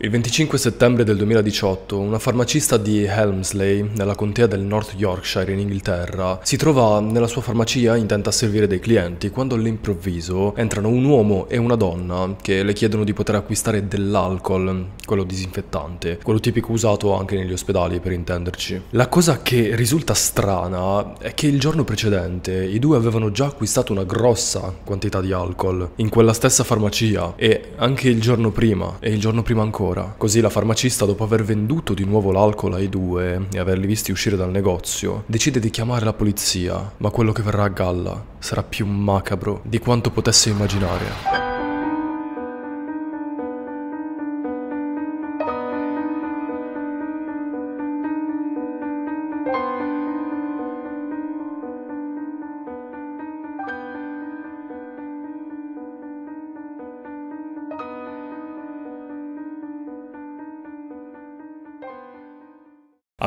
Il 25 settembre del 2018 una farmacista di Helmsley, nella contea del North Yorkshire in Inghilterra, si trova nella sua farmacia intenta servire dei clienti quando all'improvviso entrano un uomo e una donna che le chiedono di poter acquistare dell'alcol, quello disinfettante, quello tipico usato anche negli ospedali per intenderci. La cosa che risulta strana è che il giorno precedente i due avevano già acquistato una grossa quantità di alcol in quella stessa farmacia e anche il giorno prima e il giorno prima ancora ancora. Così la farmacista, dopo aver venduto di nuovo l'alcol ai due e averli visti uscire dal negozio, decide di chiamare la polizia, ma quello che verrà a galla sarà più macabro di quanto potesse immaginare.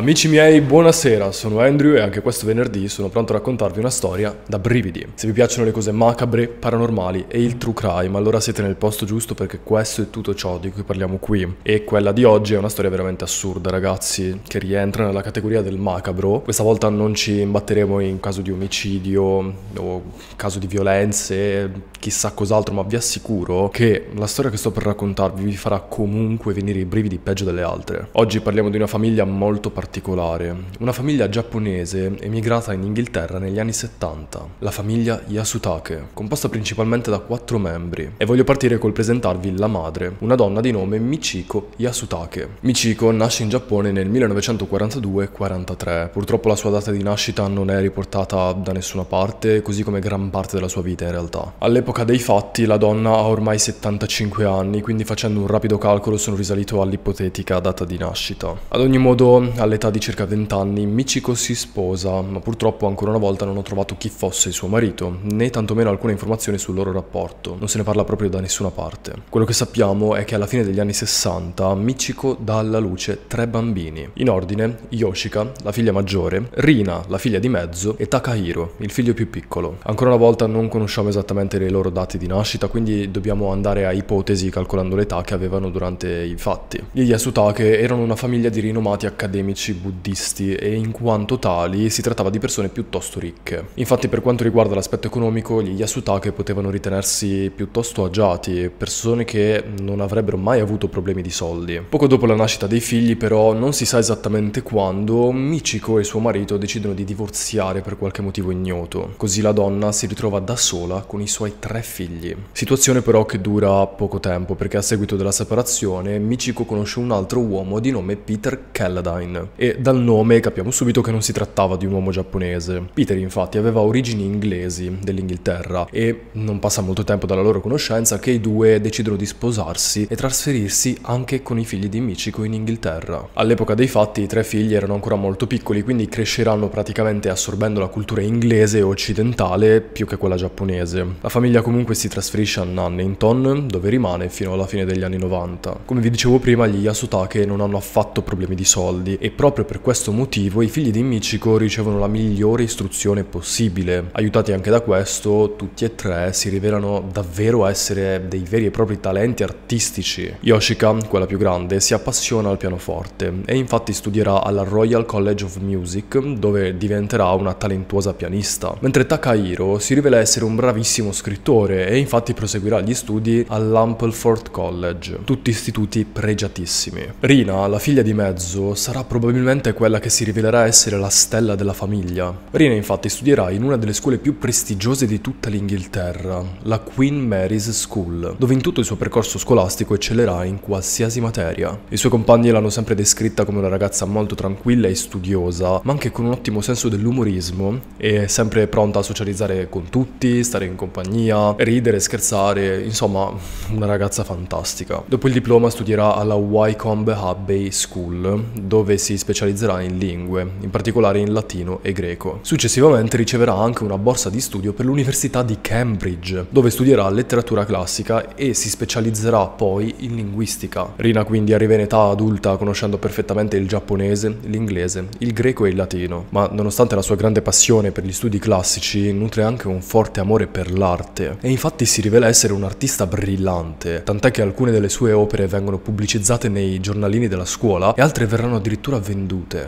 Amici miei, buonasera, sono Andrew e anche questo venerdì sono pronto a raccontarvi una storia da brividi. Se vi piacciono le cose macabre, paranormali e il true crime, allora siete nel posto giusto perché questo è tutto ciò di cui parliamo qui. E quella di oggi è una storia veramente assurda, ragazzi, che rientra nella categoria del macabro. Questa volta non ci imbatteremo in caso di omicidio o caso di violenze, chissà cos'altro, ma vi assicuro che la storia che sto per raccontarvi vi farà comunque venire i brividi peggio delle altre. Oggi parliamo di una famiglia molto particolare particolare, una famiglia giapponese emigrata in Inghilterra negli anni 70, la famiglia Yasutake, composta principalmente da quattro membri. E voglio partire col presentarvi la madre, una donna di nome Michiko Yasutake. Michiko nasce in Giappone nel 1942-43. Purtroppo la sua data di nascita non è riportata da nessuna parte, così come gran parte della sua vita in realtà. All'epoca dei fatti la donna ha ormai 75 anni, quindi facendo un rapido calcolo sono risalito all'ipotetica data di nascita. Ad ogni modo, all'età all'età di circa 20 anni Michiko si sposa, ma purtroppo ancora una volta non ho trovato chi fosse il suo marito, né tantomeno alcune informazioni sul loro rapporto, non se ne parla proprio da nessuna parte. Quello che sappiamo è che alla fine degli anni 60 Michiko dà alla luce tre bambini, in ordine Yoshika, la figlia maggiore, Rina, la figlia di mezzo, e Takahiro, il figlio più piccolo. Ancora una volta non conosciamo esattamente le loro date di nascita, quindi dobbiamo andare a ipotesi calcolando l'età che avevano durante i fatti. Gli Yasutake erano una famiglia di rinomati accademici ascetici buddisti e in quanto tali si trattava di persone piuttosto ricche. Infatti per quanto riguarda l'aspetto economico gli Yasutake potevano ritenersi piuttosto agiati, persone che non avrebbero mai avuto problemi di soldi. Poco dopo la nascita dei figli però non si sa esattamente quando Michiko e suo marito decidono di divorziare per qualche motivo ignoto, così la donna si ritrova da sola con i suoi tre figli. Situazione però che dura poco tempo perché a seguito della separazione Michiko conosce un altro uomo di nome Peter Calladine, e dal nome capiamo subito che non si trattava di un uomo giapponese. Peter infatti aveva origini inglesi dell'Inghilterra e non passa molto tempo dalla loro conoscenza che i due decidono di sposarsi e trasferirsi anche con i figli di Michiko in Inghilterra. All'epoca dei fatti i tre figli erano ancora molto piccoli quindi cresceranno praticamente assorbendo la cultura inglese e occidentale più che quella giapponese. La famiglia comunque si trasferisce a Nannington dove rimane fino alla fine degli anni 90. Come vi dicevo prima gli Yasutake non hanno affatto problemi di soldi e Proprio per questo motivo i figli di Michiko ricevono la migliore istruzione possibile. Aiutati anche da questo, tutti e tre si rivelano davvero essere dei veri e propri talenti artistici. Yoshika, quella più grande, si appassiona al pianoforte e infatti studierà alla Royal College of Music dove diventerà una talentuosa pianista, mentre Takahiro si rivela essere un bravissimo scrittore e infatti proseguirà gli studi all'Ampleford College, tutti istituti pregiatissimi. Rina, la figlia di mezzo, sarà probabilmente probabilmente quella che si rivelerà essere la stella della famiglia. Rina infatti studierà in una delle scuole più prestigiose di tutta l'Inghilterra, la Queen Mary's School, dove in tutto il suo percorso scolastico eccellerà in qualsiasi materia. I suoi compagni l'hanno sempre descritta come una ragazza molto tranquilla e studiosa, ma anche con un ottimo senso dell'umorismo e sempre pronta a socializzare con tutti, stare in compagnia, ridere, scherzare, insomma una ragazza fantastica. Dopo il diploma studierà alla Wycombe Abbey School, dove si specializzerà in lingue, in particolare in latino e greco. Successivamente riceverà anche una borsa di studio per l'Università di Cambridge, dove studierà letteratura classica e si specializzerà poi in linguistica. Rina quindi arriva in età adulta conoscendo perfettamente il giapponese, l'inglese, il greco e il latino, ma nonostante la sua grande passione per gli studi classici, nutre anche un forte amore per l'arte e infatti si rivela essere un artista brillante, tant'è che alcune delle sue opere vengono pubblicizzate nei giornalini della scuola e altre verranno addirittura vendute vendute.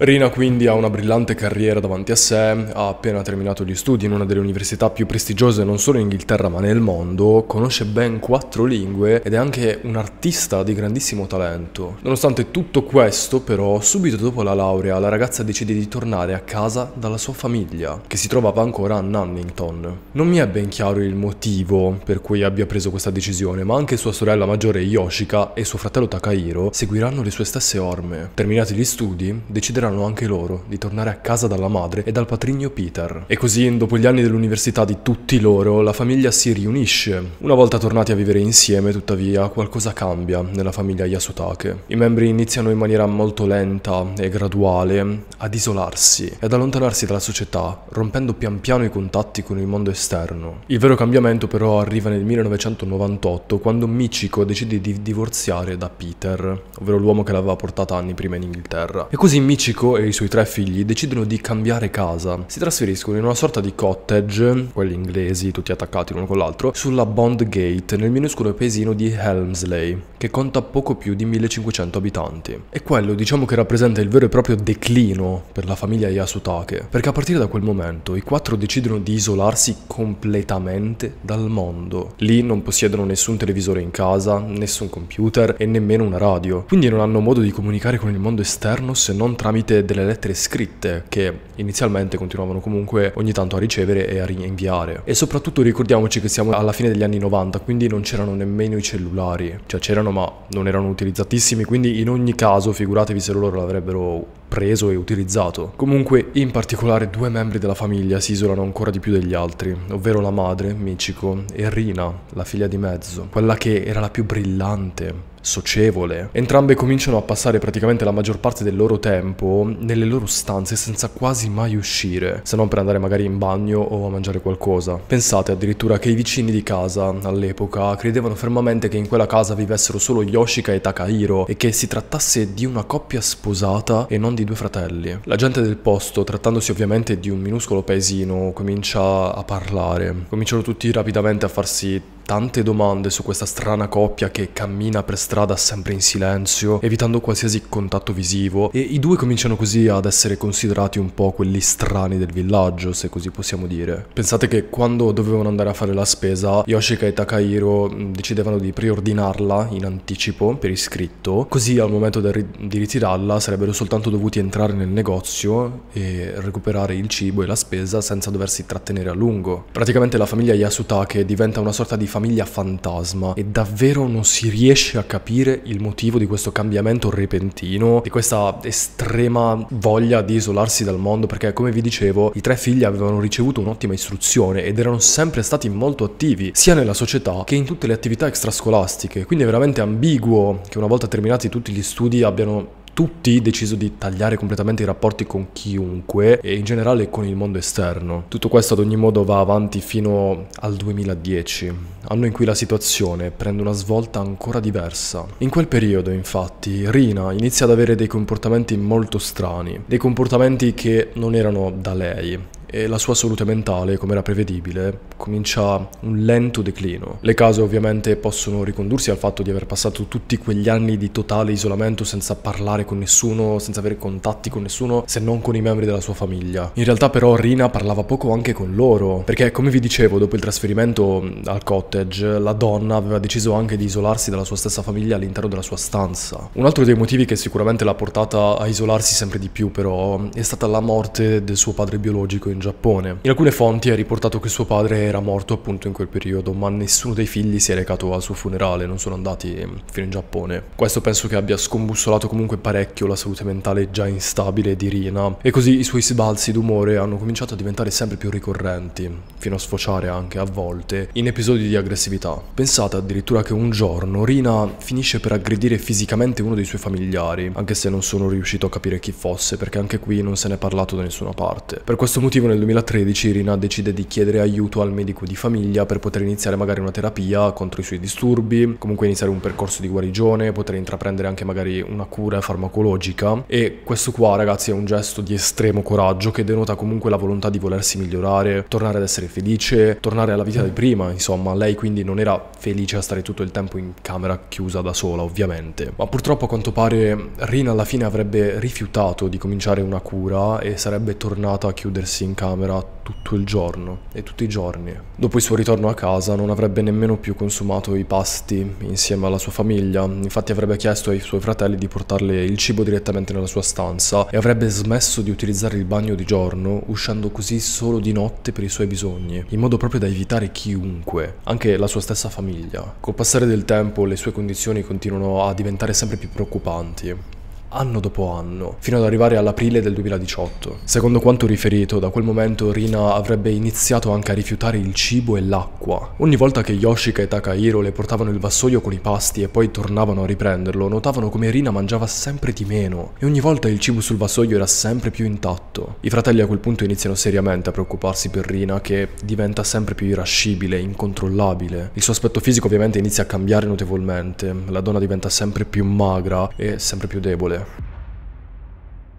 Rina quindi ha una brillante carriera davanti a sé, ha appena terminato gli studi in una delle università più prestigiose non solo in Inghilterra ma nel mondo, conosce ben quattro lingue ed è anche un artista di grandissimo talento. Nonostante tutto questo però, subito dopo la laurea la ragazza decide di tornare a casa dalla sua famiglia, che si trovava ancora a Nunnington. Non mi è ben chiaro il motivo per cui abbia preso questa decisione, ma anche sua sorella maggiore Yoshika e suo fratello Takahiro seguiranno le sue stesse orme. Terminati gli studi, deciderà desiderano anche loro di tornare a casa dalla madre e dal patrigno Peter. E così, dopo gli anni dell'università di tutti loro, la famiglia si riunisce. Una volta tornati a vivere insieme, tuttavia, qualcosa cambia nella famiglia Yasutake. I membri iniziano in maniera molto lenta e graduale ad isolarsi e ad allontanarsi dalla società, rompendo pian piano i contatti con il mondo esterno. Il vero cambiamento però arriva nel 1998 quando Michiko decide di divorziare da Peter, ovvero l'uomo che l'aveva portata anni prima in Inghilterra. E così Michiko Chico e i suoi tre figli decidono di cambiare casa. Si trasferiscono in una sorta di cottage, quelli inglesi tutti attaccati l'uno con l'altro, sulla Bond Gate, nel minuscolo paesino di Helmsley, che conta poco più di 1500 abitanti. E quello diciamo che rappresenta il vero e proprio declino per la famiglia Yasutake, perché a partire da quel momento i quattro decidono di isolarsi completamente dal mondo. Lì non possiedono nessun televisore in casa, nessun computer e nemmeno una radio, quindi non hanno modo di comunicare con il mondo esterno se non tramite tramite delle lettere scritte che inizialmente continuavano comunque ogni tanto a ricevere e a rinviare. E soprattutto ricordiamoci che siamo alla fine degli anni 90, quindi non c'erano nemmeno i cellulari, cioè c'erano ma non erano utilizzatissimi, quindi in ogni caso figuratevi se loro l'avrebbero preso e utilizzato. Comunque in particolare due membri della famiglia si isolano ancora di più degli altri, ovvero la madre, Michiko, e Rina, la figlia di mezzo, quella che era la più brillante socievole. Entrambe cominciano a passare praticamente la maggior parte del loro tempo nelle loro stanze senza quasi mai uscire, se non per andare magari in bagno o a mangiare qualcosa. Pensate addirittura che i vicini di casa, all'epoca, credevano fermamente che in quella casa vivessero solo Yoshika e Takahiro e che si trattasse di una coppia sposata e non di due fratelli. La gente del posto, trattandosi ovviamente di un minuscolo paesino, comincia a parlare. Cominciano tutti rapidamente a farsi tante domande su questa strana coppia che cammina per strada sempre in silenzio, evitando qualsiasi contatto visivo, e i due cominciano così ad essere considerati un po' quelli strani del villaggio, se così possiamo dire. Pensate che quando dovevano andare a fare la spesa, Yoshika e Takahiro mm, decidevano di preordinarla in anticipo per iscritto, così al momento di ritirarla sarebbero soltanto dovuti entrare nel negozio e recuperare il cibo e la spesa senza doversi trattenere a lungo. Praticamente la famiglia Yasutake diventa una sorta di famiglia famiglia fantasma e davvero non si riesce a capire il motivo di questo cambiamento repentino, di questa estrema voglia di isolarsi dal mondo perché come vi dicevo i tre figli avevano ricevuto un'ottima istruzione ed erano sempre stati molto attivi sia nella società che in tutte le attività extrascolastiche, quindi è veramente ambiguo che una volta terminati tutti gli studi abbiano tutti deciso di tagliare completamente i rapporti con chiunque e in generale con il mondo esterno. Tutto questo ad ogni modo va avanti fino al 2010, anno in cui la situazione prende una svolta ancora diversa. In quel periodo, infatti, Rina inizia ad avere dei comportamenti molto strani, dei comportamenti che non erano da lei e la sua salute mentale, come era prevedibile, comincia un lento declino. Le cause ovviamente possono ricondursi al fatto di aver passato tutti quegli anni di totale isolamento senza parlare con nessuno, senza avere contatti con nessuno, se non con i membri della sua famiglia. In realtà però Rina parlava poco anche con loro, perché come vi dicevo, dopo il trasferimento al cottage, la donna aveva deciso anche di isolarsi dalla sua stessa famiglia all'interno della sua stanza. Un altro dei motivi che sicuramente l'ha portata a isolarsi sempre di più però è stata la morte del suo padre biologico in Giappone. In alcune fonti è riportato che suo padre era morto appunto in quel periodo, ma nessuno dei figli si è recato al suo funerale, non sono andati mm, fino in Giappone. Questo penso che abbia scombussolato comunque parecchio la salute mentale già instabile di Rina, e così i suoi sbalzi d'umore hanno cominciato a diventare sempre più ricorrenti, fino a sfociare anche a volte in episodi di aggressività. Pensate addirittura che un giorno Rina finisce per aggredire fisicamente uno dei suoi familiari, anche se non sono riuscito a capire chi fosse, perché anche qui non se n'è parlato da nessuna parte. Per questo motivo nel 2013 Rina decide di chiedere aiuto al medico di famiglia per poter iniziare magari una terapia contro i suoi disturbi, comunque iniziare un percorso di guarigione, poter intraprendere anche magari una cura farmacologica e questo qua ragazzi è un gesto di estremo coraggio che denota comunque la volontà di volersi migliorare, tornare ad essere felice, tornare alla vita di prima, insomma lei quindi non era felice a stare tutto il tempo in camera chiusa da sola ovviamente, ma purtroppo a quanto pare Rina alla fine avrebbe rifiutato di cominciare una cura e sarebbe tornata a chiudersi in camera tutto il giorno e tutti i giorni. Dopo il suo ritorno a casa non avrebbe nemmeno più consumato i pasti insieme alla sua famiglia, infatti avrebbe chiesto ai suoi fratelli di portarle il cibo direttamente nella sua stanza e avrebbe smesso di utilizzare il bagno di giorno, uscendo così solo di notte per i suoi bisogni, in modo proprio da evitare chiunque, anche la sua stessa famiglia. Col passare del tempo le sue condizioni continuano a diventare sempre più preoccupanti anno dopo anno, fino ad arrivare all'aprile del 2018. Secondo quanto riferito, da quel momento Rina avrebbe iniziato anche a rifiutare il cibo e l'acqua. Ogni volta che Yoshika e Takahiro le portavano il vassoio con i pasti e poi tornavano a riprenderlo, notavano come Rina mangiava sempre di meno e ogni volta il cibo sul vassoio era sempre più intatto. I fratelli a quel punto iniziano seriamente a preoccuparsi per Rina che diventa sempre più irascibile, incontrollabile. Il suo aspetto fisico ovviamente inizia a cambiare notevolmente, la donna diventa sempre più magra e sempre più debole. условия.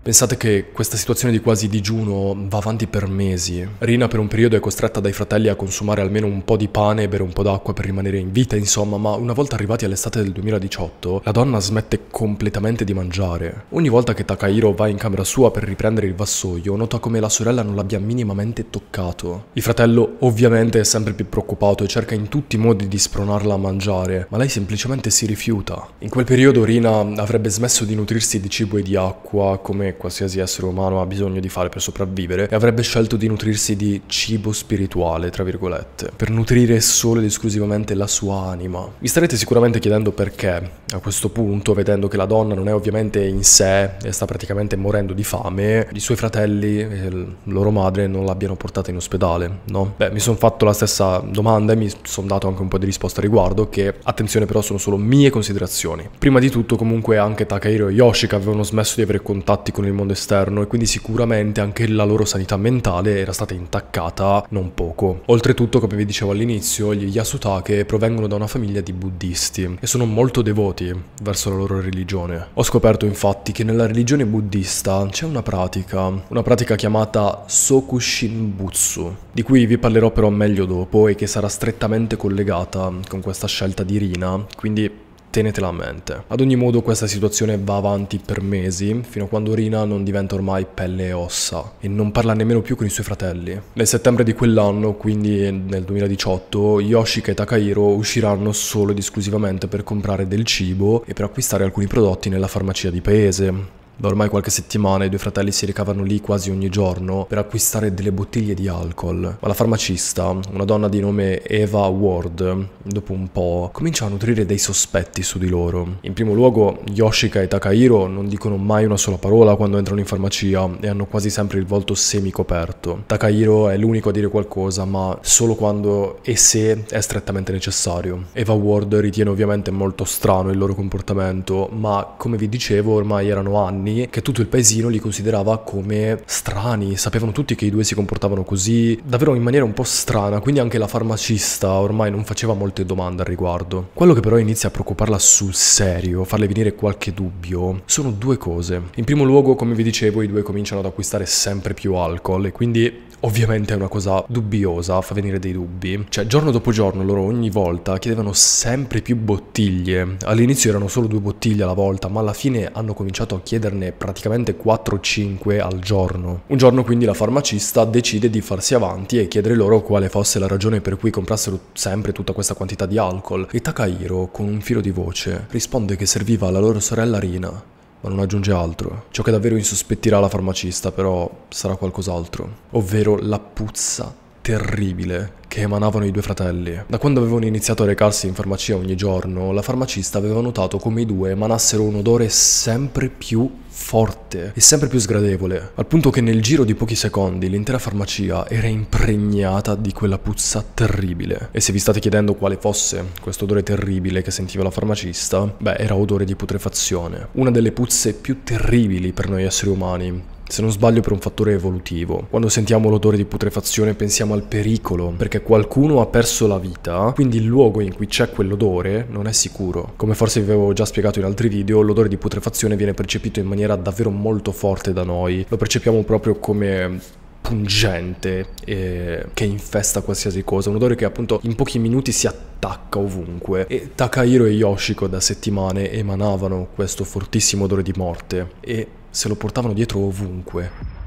Pensate che questa situazione di quasi digiuno va avanti per mesi. Rina per un periodo è costretta dai fratelli a consumare almeno un po' di pane e bere un po' d'acqua per rimanere in vita, insomma, ma una volta arrivati all'estate del 2018, la donna smette completamente di mangiare. Ogni volta che Takahiro va in camera sua per riprendere il vassoio, nota come la sorella non l'abbia minimamente toccato. Il fratello ovviamente è sempre più preoccupato e cerca in tutti i modi di spronarla a mangiare, ma lei semplicemente si rifiuta. In quel periodo Rina avrebbe smesso di nutrirsi di cibo e di acqua, come qualsiasi essere umano ha bisogno di fare per sopravvivere e avrebbe scelto di nutrirsi di cibo spirituale, tra virgolette, per nutrire solo ed esclusivamente la sua anima. Vi starete sicuramente chiedendo perché, a questo punto, vedendo che la donna non è ovviamente in sé e sta praticamente morendo di fame, i suoi fratelli e loro madre non l'abbiano portata in ospedale, no? Beh, mi sono fatto la stessa domanda e mi sono dato anche un po' di risposta a riguardo, che attenzione però sono solo mie considerazioni. Prima di tutto comunque anche Takahiro e Yoshika avevano smesso di avere contatti con con il mondo esterno e quindi sicuramente anche la loro sanità mentale era stata intaccata non poco. Oltretutto, come vi dicevo all'inizio, gli Yasutake provengono da una famiglia di buddisti e sono molto devoti verso la loro religione. Ho scoperto infatti che nella religione buddista c'è una pratica, una pratica chiamata Sokushin Butsu, di cui vi parlerò però meglio dopo e che sarà strettamente collegata con questa scelta di Rina, quindi tenetela a mente. Ad ogni modo questa situazione va avanti per mesi, fino a quando Rina non diventa ormai pelle e ossa e non parla nemmeno più con i suoi fratelli. Nel settembre di quell'anno, quindi nel 2018, Yoshika e Takahiro usciranno solo ed esclusivamente per comprare del cibo e per acquistare alcuni prodotti nella farmacia di paese. Da ormai qualche settimana i due fratelli si recavano lì quasi ogni giorno per acquistare delle bottiglie di alcol, ma la farmacista, una donna di nome Eva Ward, dopo un po' comincia a nutrire dei sospetti su di loro. In primo luogo, Yoshika e Takahiro non dicono mai una sola parola quando entrano in farmacia e hanno quasi sempre il volto semicoperto. Takahiro è l'unico a dire qualcosa, ma solo quando e se è strettamente necessario. Eva Ward ritiene ovviamente molto strano il loro comportamento, ma come vi dicevo ormai erano anni anni che tutto il paesino li considerava come strani, sapevano tutti che i due si comportavano così, davvero in maniera un po' strana, quindi anche la farmacista ormai non faceva molte domande al riguardo. Quello che però inizia a preoccuparla sul serio, farle venire qualche dubbio, sono due cose. In primo luogo, come vi dicevo, i due cominciano ad acquistare sempre più alcol e quindi Ovviamente è una cosa dubbiosa, fa venire dei dubbi. Cioè, giorno dopo giorno loro ogni volta chiedevano sempre più bottiglie. All'inizio erano solo due bottiglie alla volta, ma alla fine hanno cominciato a chiederne praticamente 4 o 5 al giorno. Un giorno quindi la farmacista decide di farsi avanti e chiedere loro quale fosse la ragione per cui comprassero sempre tutta questa quantità di alcol. E Takahiro, con un filo di voce, risponde che serviva alla loro sorella Rina ma non aggiunge altro. Ciò che davvero insospettirà la farmacista però sarà qualcos'altro, ovvero la puzza terribile che emanavano i due fratelli. Da quando avevano iniziato a recarsi in farmacia ogni giorno, la farmacista aveva notato come i due emanassero un odore sempre più forte e sempre più sgradevole, al punto che nel giro di pochi secondi l'intera farmacia era impregnata di quella puzza terribile. E se vi state chiedendo quale fosse questo odore terribile che sentiva la farmacista, beh, era odore di putrefazione, una delle puzze più terribili per noi esseri umani, se non sbaglio per un fattore evolutivo. Quando sentiamo l'odore di putrefazione pensiamo al pericolo, perché qualcuno ha perso la vita, quindi il luogo in cui c'è quell'odore non è sicuro. Come forse vi avevo già spiegato in altri video, l'odore di putrefazione viene percepito in maniera davvero molto forte da noi, lo percepiamo proprio come pungente eh, che infesta qualsiasi cosa, un odore che appunto in pochi minuti si attacca ovunque e Takahiro e Yoshiko da settimane emanavano questo fortissimo odore di morte e se lo portavano dietro ovunque.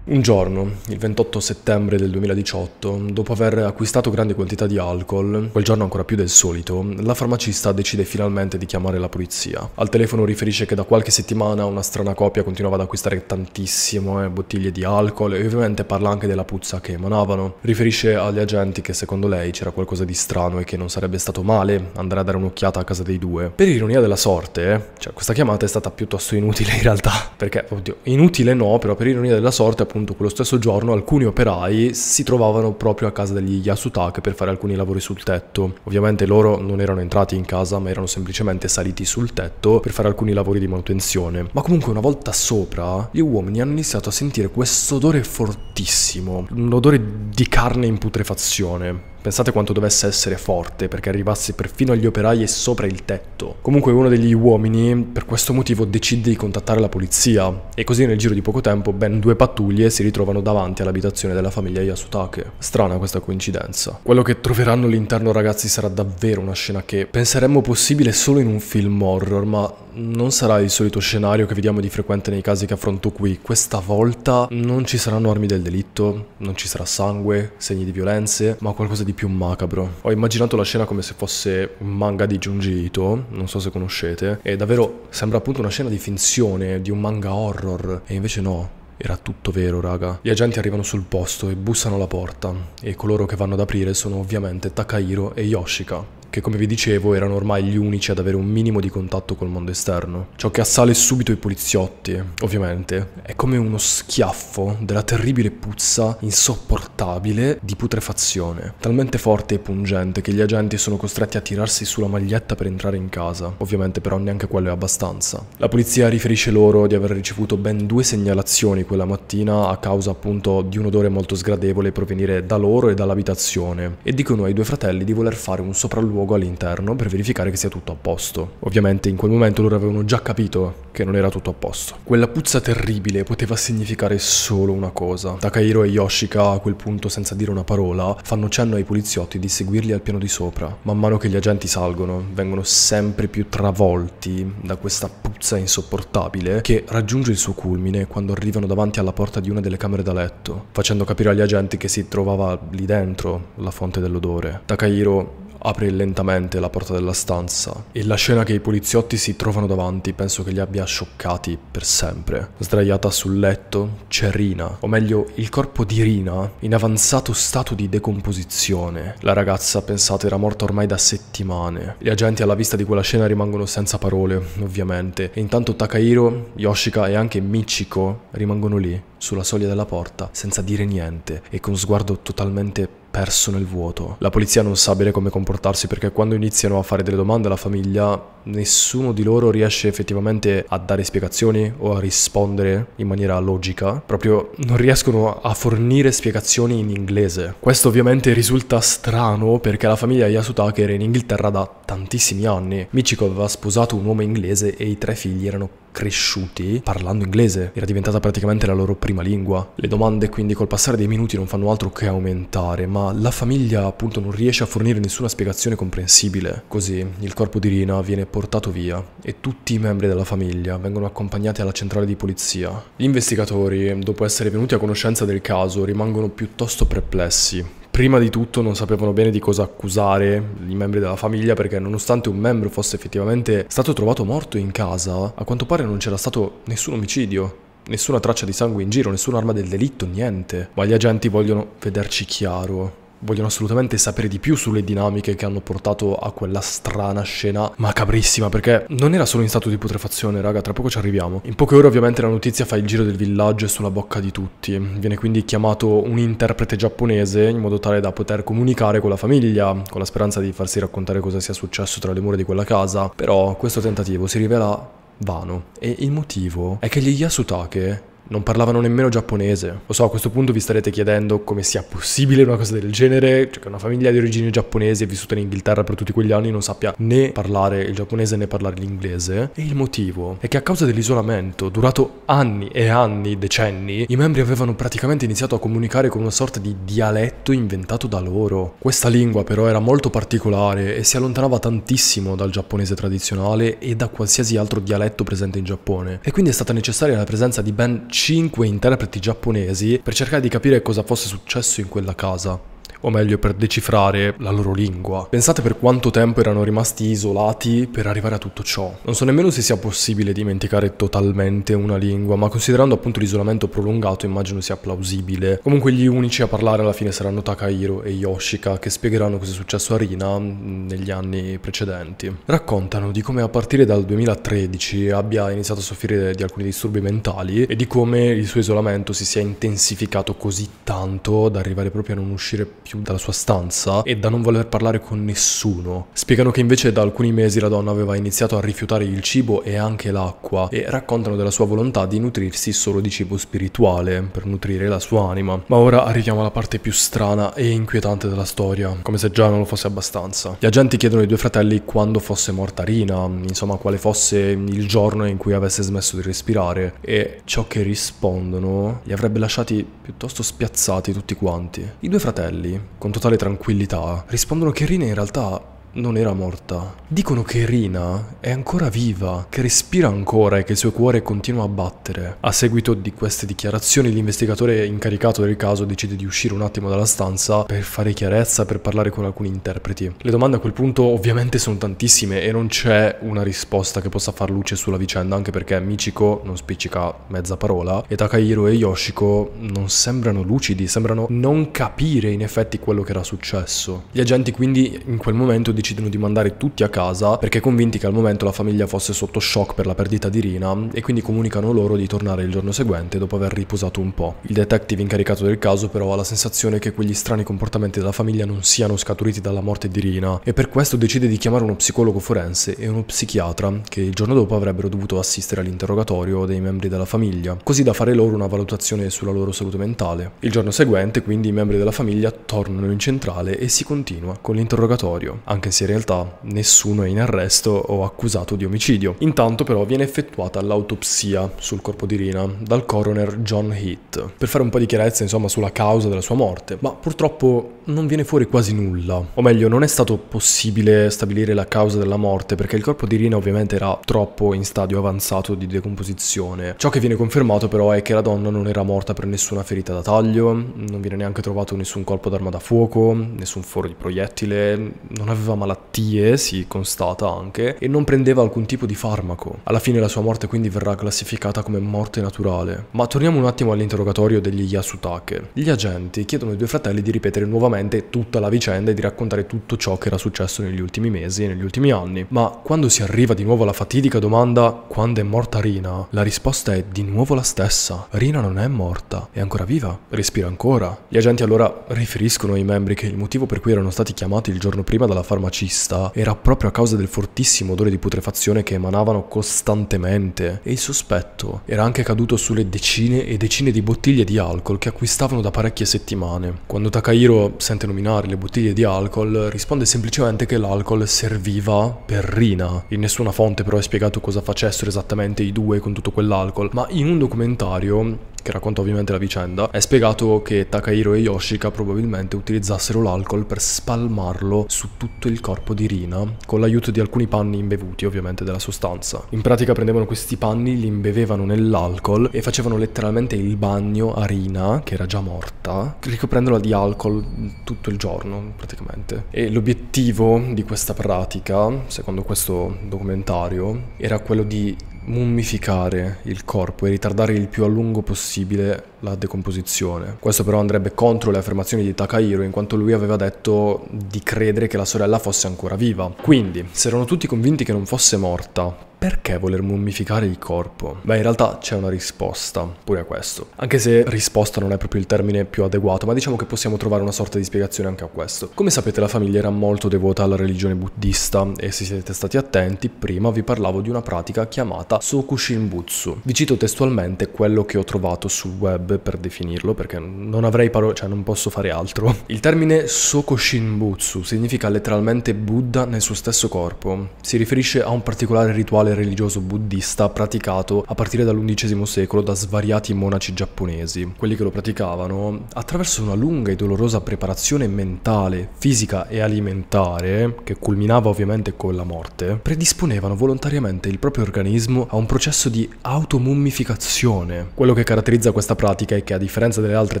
Un giorno, il 28 settembre del 2018, dopo aver acquistato grandi quantità di alcol, quel giorno ancora più del solito, la farmacista decide finalmente di chiamare la polizia. Al telefono riferisce che da qualche settimana una strana coppia continuava ad acquistare tantissime eh, bottiglie di alcol e ovviamente parla anche della puzza che emanavano. Riferisce agli agenti che secondo lei c'era qualcosa di strano e che non sarebbe stato male andare a dare un'occhiata a casa dei due. Per ironia della sorte, eh, cioè questa chiamata è stata piuttosto inutile in realtà, perché, oddio, inutile no, però per ironia della sorte appunto quello stesso giorno alcuni operai si trovavano proprio a casa degli Yasutake per fare alcuni lavori sul tetto. Ovviamente loro non erano entrati in casa ma erano semplicemente saliti sul tetto per fare alcuni lavori di manutenzione. Ma comunque una volta sopra gli uomini hanno iniziato a sentire questo odore fortissimo, un odore di carne in putrefazione. Pensate quanto dovesse essere forte perché arrivasse perfino agli operai e sopra il tetto. Comunque uno degli uomini per questo motivo decide di contattare la polizia e così nel giro di poco tempo ben due pattuglie si ritrovano davanti all'abitazione della famiglia Yasutake. Strana questa coincidenza. Quello che troveranno all'interno ragazzi sarà davvero una scena che penseremmo possibile solo in un film horror ma non sarà il solito scenario che vediamo di frequente nei casi che affronto qui. Questa volta non ci saranno armi del delitto, non ci sarà sangue, segni di violenze ma qualcosa di di più macabro. Ho immaginato la scena come se fosse un manga di Junji Ito, non so se conoscete, e davvero sembra appunto una scena di finzione, di un manga horror, e invece no. Era tutto vero, raga. Gli agenti arrivano sul posto e bussano alla porta, e coloro che vanno ad aprire sono ovviamente Takahiro e Yoshika, che come vi dicevo erano ormai gli unici ad avere un minimo di contatto col mondo esterno. Ciò che assale subito i poliziotti, ovviamente, è come uno schiaffo della terribile puzza insopportabile di putrefazione, talmente forte e pungente che gli agenti sono costretti a tirarsi sulla maglietta per entrare in casa. Ovviamente però neanche quello è abbastanza. La polizia riferisce loro di aver ricevuto ben due segnalazioni quella mattina a causa appunto di un odore molto sgradevole provenire da loro e dall'abitazione e dicono ai due fratelli di voler fare un sopralluogo sopralluogo all'interno per verificare che sia tutto a posto. Ovviamente in quel momento loro avevano già capito che non era tutto a posto. Quella puzza terribile poteva significare solo una cosa. Takahiro e Yoshika a quel punto senza dire una parola fanno cenno ai poliziotti di seguirli al piano di sopra. Man mano che gli agenti salgono vengono sempre più travolti da questa puzza insopportabile che raggiunge il suo culmine quando arrivano davanti alla porta di una delle camere da letto, facendo capire agli agenti che si trovava lì dentro la fonte dell'odore. Takahiro apre lentamente la porta della stanza e la scena che i poliziotti si trovano davanti penso che li abbia scioccati per sempre. Sdraiata sul letto c'è Rina, o meglio il corpo di Rina in avanzato stato di decomposizione. La ragazza, pensate, era morta ormai da settimane. Gli agenti alla vista di quella scena rimangono senza parole, ovviamente, e intanto Takahiro, Yoshika e anche Michiko rimangono lì, sulla soglia della porta, senza dire niente e con sguardo totalmente perso nel vuoto. La polizia non sa bene come comportarsi perché quando iniziano a fare delle domande alla famiglia, nessuno di loro riesce effettivamente a dare spiegazioni o a rispondere in maniera logica. Proprio non riescono a fornire spiegazioni in inglese. Questo ovviamente risulta strano perché la famiglia Yasutake era in Inghilterra da tantissimi anni. Michiko aveva sposato un uomo inglese e i tre figli erano cresciuti parlando inglese, era diventata praticamente la loro prima lingua. Le domande quindi col passare dei minuti non fanno altro che aumentare, ma la famiglia appunto non riesce a fornire nessuna spiegazione comprensibile. Così il corpo di Rina viene portato via e tutti i membri della famiglia vengono accompagnati alla centrale di polizia. Gli investigatori, dopo essere venuti a conoscenza del caso, rimangono piuttosto perplessi prima di tutto non sapevano bene di cosa accusare i membri della famiglia perché nonostante un membro fosse effettivamente stato trovato morto in casa, a quanto pare non c'era stato nessun omicidio. Nessuna traccia di sangue in giro, nessun'arma del delitto, niente. Ma gli agenti vogliono vederci chiaro vogliono assolutamente sapere di più sulle dinamiche che hanno portato a quella strana scena macabrissima, perché non era solo in stato di putrefazione, raga, tra poco ci arriviamo. In poche ore ovviamente la notizia fa il giro del villaggio e sulla bocca di tutti. Viene quindi chiamato un interprete giapponese in modo tale da poter comunicare con la famiglia, con la speranza di farsi raccontare cosa sia successo tra le mura di quella casa, però questo tentativo si rivela vano e il motivo è che gli Yasutake non parlavano nemmeno giapponese. Lo so, a questo punto vi starete chiedendo come sia possibile una cosa del genere, cioè che una famiglia di origine giapponese vissuta in Inghilterra per tutti quegli anni non sappia né parlare il giapponese né parlare l'inglese. E il motivo è che a causa dell'isolamento, durato anni e anni, decenni, i membri avevano praticamente iniziato a comunicare con una sorta di dialetto inventato da loro. Questa lingua però era molto particolare e si allontanava tantissimo dal giapponese tradizionale e da qualsiasi altro dialetto presente in Giappone. E quindi è stata necessaria la presenza di ben cinque interpreti giapponesi per cercare di capire cosa fosse successo in quella casa o meglio per decifrare la loro lingua. Pensate per quanto tempo erano rimasti isolati per arrivare a tutto ciò. Non so nemmeno se sia possibile dimenticare totalmente una lingua, ma considerando appunto l'isolamento prolungato immagino sia plausibile. Comunque gli unici a parlare alla fine saranno Takahiro e Yoshika che spiegheranno cosa è successo a Rina mm, negli anni precedenti. Raccontano di come a partire dal 2013 abbia iniziato a soffrire di alcuni disturbi mentali e di come il suo isolamento si sia intensificato così tanto da arrivare proprio a non uscire più chiude dalla sua stanza e da non voler parlare con nessuno. Spiegano che invece da alcuni mesi la donna aveva iniziato a rifiutare il cibo e anche l'acqua e raccontano della sua volontà di nutrirsi solo di cibo spirituale per nutrire la sua anima. Ma ora arriviamo alla parte più strana e inquietante della storia, come se già non lo fosse abbastanza. Gli agenti chiedono ai due fratelli quando fosse morta Rina, insomma quale fosse il giorno in cui avesse smesso di respirare e ciò che rispondono li avrebbe lasciati piuttosto spiazzati tutti quanti. I due fratelli con totale tranquillità rispondono che Rina in realtà non era morta. Dicono che Rina è ancora viva, che respira ancora e che il suo cuore continua a battere. A seguito di queste dichiarazioni l'investigatore incaricato del caso decide di uscire un attimo dalla stanza per fare chiarezza, per parlare con alcuni interpreti. Le domande a quel punto ovviamente sono tantissime e non c'è una risposta che possa far luce sulla vicenda, anche perché Michiko non spiccica mezza parola e Takahiro e Yoshiko non sembrano lucidi, sembrano non capire in effetti quello che era successo. Gli agenti quindi in quel momento decidono di mandare tutti a casa perché convinti che al momento la famiglia fosse sotto shock per la perdita di Rina e quindi comunicano loro di tornare il giorno seguente dopo aver riposato un po'. Il detective incaricato del caso però ha la sensazione che quegli strani comportamenti della famiglia non siano scaturiti dalla morte di Rina e per questo decide di chiamare uno psicologo forense e uno psichiatra che il giorno dopo avrebbero dovuto assistere all'interrogatorio dei membri della famiglia, così da fare loro una valutazione sulla loro salute mentale. Il giorno seguente quindi i membri della famiglia tornano in centrale e si continua con l'interrogatorio, anche se in realtà nessuno è in arresto o accusato di omicidio. Intanto però viene effettuata l'autopsia sul corpo di Rina dal coroner John Heath per fare un po' di chiarezza insomma sulla causa della sua morte, ma purtroppo non viene fuori quasi nulla, o meglio non è stato possibile stabilire la causa della morte perché il corpo di Rina ovviamente era troppo in stadio avanzato di decomposizione. Ciò che viene confermato però è che la donna non era morta per nessuna ferita da taglio, non viene neanche trovato nessun colpo d'arma da fuoco, nessun foro di proiettile, non aveva mai malattie, si constata anche, e non prendeva alcun tipo di farmaco. Alla fine la sua morte quindi verrà classificata come morte naturale. Ma torniamo un attimo all'interrogatorio degli Yasutake. Gli agenti chiedono ai due fratelli di ripetere nuovamente tutta la vicenda e di raccontare tutto ciò che era successo negli ultimi mesi e negli ultimi anni. Ma quando si arriva di nuovo alla fatidica domanda quando è morta Rina, la risposta è di nuovo la stessa. Rina non è morta, è ancora viva, respira ancora. Gli agenti allora riferiscono ai membri che il motivo per cui erano stati chiamati il giorno prima dalla farmacia cista era proprio a causa del fortissimo odore di putrefazione che emanavano costantemente e il sospetto era anche caduto sulle decine e decine di bottiglie di alcol che acquistavano da parecchie settimane. Quando Takahiro sente nominare le bottiglie di alcol risponde semplicemente che l'alcol serviva per Rina. In nessuna fonte però è spiegato cosa facessero esattamente i due con tutto quell'alcol, ma in un documentario che racconta ovviamente la vicenda, è spiegato che Takahiro e Yoshika probabilmente utilizzassero l'alcol per spalmarlo su tutto il corpo di Rina, con l'aiuto di alcuni panni imbevuti ovviamente della sostanza. In pratica prendevano questi panni, li imbevevano nell'alcol e facevano letteralmente il bagno a Rina, che era già morta, ricoprendola di alcol tutto il giorno praticamente. E l'obiettivo di questa pratica, secondo questo documentario, era quello di mummificare il corpo e ritardare il più a lungo possibile la decomposizione. Questo però andrebbe contro le affermazioni di Takahiro in quanto lui aveva detto di credere che la sorella fosse ancora viva. Quindi, se erano tutti convinti che non fosse morta, perché voler mummificare il corpo? Beh, in realtà c'è una risposta pure a questo. Anche se risposta non è proprio il termine più adeguato, ma diciamo che possiamo trovare una sorta di spiegazione anche a questo. Come sapete, la famiglia era molto devota alla religione buddista e se siete stati attenti, prima vi parlavo di una pratica chiamata Sokushinbutsu. Vi cito testualmente quello che ho trovato sul web per definirlo perché non avrei parole, cioè non posso fare altro. Il termine Soko Shinbutsu significa letteralmente Buddha nel suo stesso corpo. Si riferisce a un particolare rituale religioso buddista praticato a partire dall'undicesimo secolo da svariati monaci giapponesi. Quelli che lo praticavano, attraverso una lunga e dolorosa preparazione mentale, fisica e alimentare, che culminava ovviamente con la morte, predisponevano volontariamente il proprio organismo a un processo di automummificazione. Quello che caratterizza questa pratica pratica è che a differenza delle altre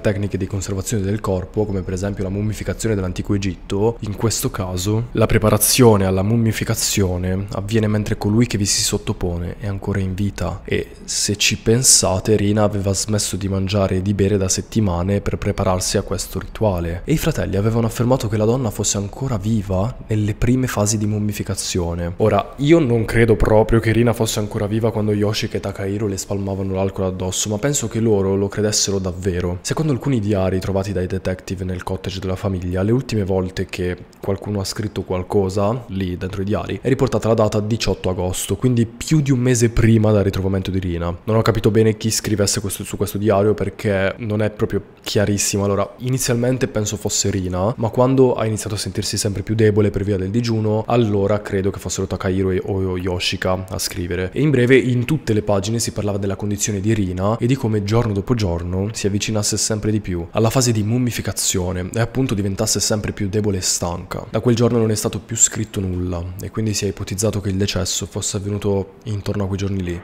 tecniche di conservazione del corpo, come per esempio la mummificazione dell'antico Egitto, in questo caso la preparazione alla mummificazione avviene mentre colui che vi si sottopone è ancora in vita e se ci pensate Rina aveva smesso di mangiare e di bere da settimane per prepararsi a questo rituale e i fratelli avevano affermato che la donna fosse ancora viva nelle prime fasi di mummificazione. Ora, io non credo proprio che Rina fosse ancora viva quando Yoshik e Takahiro le spalmavano l'alcol addosso, ma penso che loro lo credessero succedessero davvero. Secondo alcuni diari trovati dai detective nel cottage della famiglia, le ultime volte che qualcuno ha scritto qualcosa lì dentro i diari è riportata la data 18 agosto, quindi più di un mese prima del ritrovamento di Rina. Non ho capito bene chi scrivesse questo, su questo diario perché non è proprio chiarissimo. Allora, inizialmente penso fosse Rina, ma quando ha iniziato a sentirsi sempre più debole per via del digiuno, allora credo che fossero Takahiro o Yoshika a scrivere. E in breve in tutte le pagine si parlava della condizione di Rina e di come giorno dopo giorno giorno si avvicinasse sempre di più alla fase di mummificazione e appunto diventasse sempre più debole e stanca. Da quel giorno non è stato più scritto nulla e quindi si è ipotizzato che il decesso fosse avvenuto intorno a quei giorni lì.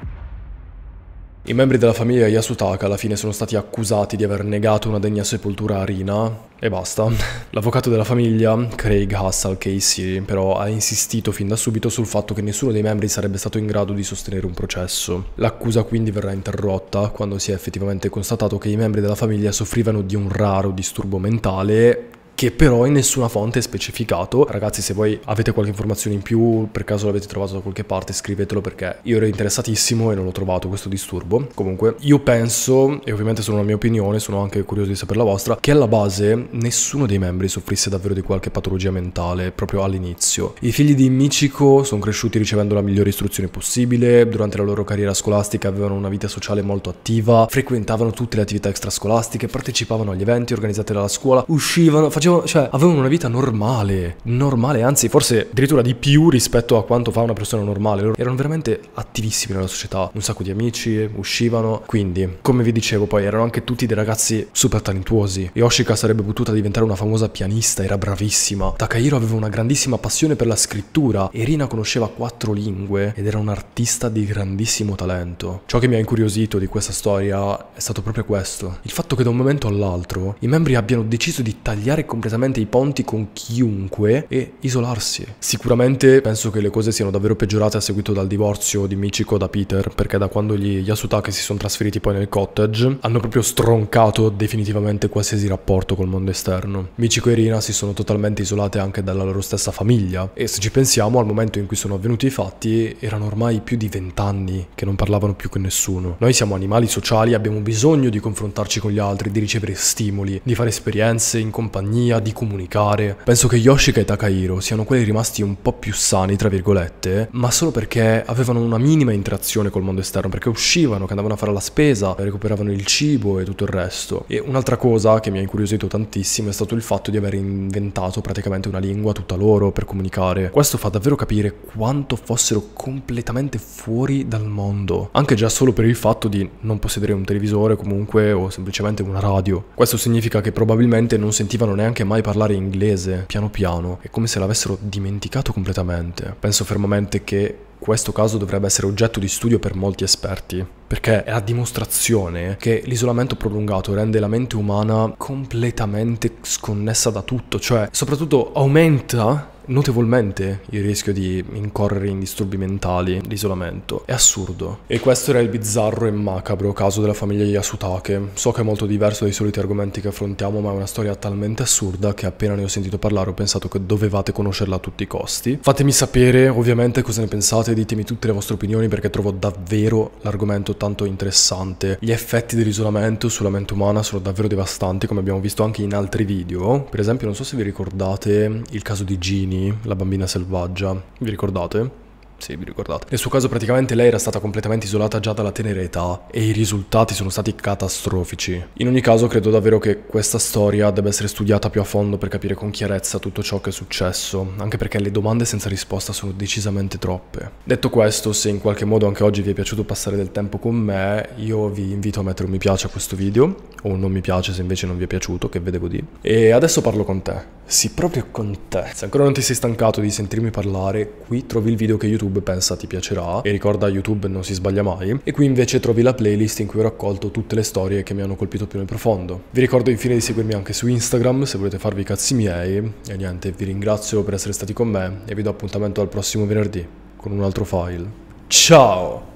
I membri della famiglia Yasutaka alla fine sono stati accusati di aver negato una degna sepoltura a Rina e basta. L'avvocato della famiglia, Craig Hassel Casey, però ha insistito fin da subito sul fatto che nessuno dei membri sarebbe stato in grado di sostenere un processo. L'accusa quindi verrà interrotta quando si è effettivamente constatato che i membri della famiglia soffrivano di un raro disturbo mentale che però in nessuna fonte è specificato. Ragazzi, se voi avete qualche informazione in più, per caso l'avete trovato da qualche parte, scrivetelo perché io ero interessatissimo e non ho trovato questo disturbo. Comunque, io penso, e ovviamente sono la mia opinione, sono anche curioso di sapere la vostra, che alla base nessuno dei membri soffrisse davvero di qualche patologia mentale proprio all'inizio. I figli di Michiko sono cresciuti ricevendo la migliore istruzione possibile, durante la loro carriera scolastica avevano una vita sociale molto attiva, frequentavano tutte le attività extrascolastiche, partecipavano agli eventi organizzati dalla scuola, uscivano, facevano viaggiavano, cioè avevano una vita normale, normale, anzi forse addirittura di più rispetto a quanto fa una persona normale. Loro erano veramente attivissimi nella società, un sacco di amici, uscivano, quindi come vi dicevo poi erano anche tutti dei ragazzi super talentuosi. Yoshika sarebbe potuta diventare una famosa pianista, era bravissima. Takahiro aveva una grandissima passione per la scrittura, Erina conosceva quattro lingue ed era un artista di grandissimo talento. Ciò che mi ha incuriosito di questa storia è stato proprio questo, il fatto che da un momento all'altro i membri abbiano deciso di tagliare completamente completamente i ponti con chiunque e isolarsi. Sicuramente penso che le cose siano davvero peggiorate a seguito dal divorzio di Michiko da Peter, perché da quando gli Yasutake si sono trasferiti poi nel cottage, hanno proprio stroncato definitivamente qualsiasi rapporto col mondo esterno. Michiko e Rina si sono totalmente isolate anche dalla loro stessa famiglia e se ci pensiamo al momento in cui sono avvenuti i fatti erano ormai più di vent'anni che non parlavano più con nessuno. Noi siamo animali sociali, abbiamo bisogno di confrontarci con gli altri, di ricevere stimoli, di fare esperienze in compagnia autonomia di comunicare. Penso che Yoshika e Takahiro siano quelli rimasti un po' più sani, tra virgolette, ma solo perché avevano una minima interazione col mondo esterno, perché uscivano, che andavano a fare la spesa, recuperavano il cibo e tutto il resto. E un'altra cosa che mi ha incuriosito tantissimo è stato il fatto di aver inventato praticamente una lingua tutta loro per comunicare. Questo fa davvero capire quanto fossero completamente fuori dal mondo, anche già solo per il fatto di non possedere un televisore comunque o semplicemente una radio. Questo significa che probabilmente non sentivano neanche anche mai parlare inglese piano piano, è come se l'avessero dimenticato completamente. Penso fermamente che questo caso dovrebbe essere oggetto di studio per molti esperti, perché è la dimostrazione che l'isolamento prolungato rende la mente umana completamente sconnessa da tutto, cioè soprattutto aumenta notevolmente il rischio di incorrere in disturbi mentali, l'isolamento. È assurdo. E questo era il bizzarro e macabro caso della famiglia Yasutake. So che è molto diverso dai soliti argomenti che affrontiamo, ma è una storia talmente assurda che appena ne ho sentito parlare ho pensato che dovevate conoscerla a tutti i costi. Fatemi sapere ovviamente cosa ne pensate, ditemi tutte le vostre opinioni perché trovo davvero l'argomento tanto interessante. Gli effetti dell'isolamento sulla mente umana sono davvero devastanti, come abbiamo visto anche in altri video. Per esempio, non so se vi ricordate il caso di Gini la bambina selvaggia, vi ricordate? Sì, vi ricordate. Nel suo caso praticamente lei era stata completamente isolata già dalla tenera età e i risultati sono stati catastrofici. In ogni caso credo davvero che questa storia debba essere studiata più a fondo per capire con chiarezza tutto ciò che è successo, anche perché le domande senza risposta sono decisamente troppe. Detto questo, se in qualche modo anche oggi vi è piaciuto passare del tempo con me, io vi invito a mettere un mi piace a questo video, o un non mi piace se invece non vi è piaciuto, che vedevo di. E adesso parlo con te. Sì, proprio con te. Se ancora non ti sei stancato di sentirmi parlare, qui trovi il video che YouTube pensa ti piacerà, e ricorda YouTube non si sbaglia mai, e qui invece trovi la playlist in cui ho raccolto tutte le storie che mi hanno colpito più nel profondo. Vi ricordo infine di seguirmi anche su Instagram se volete farvi i cazzi miei, e niente, vi ringrazio per essere stati con me e vi do appuntamento al prossimo venerdì con un altro file. Ciao!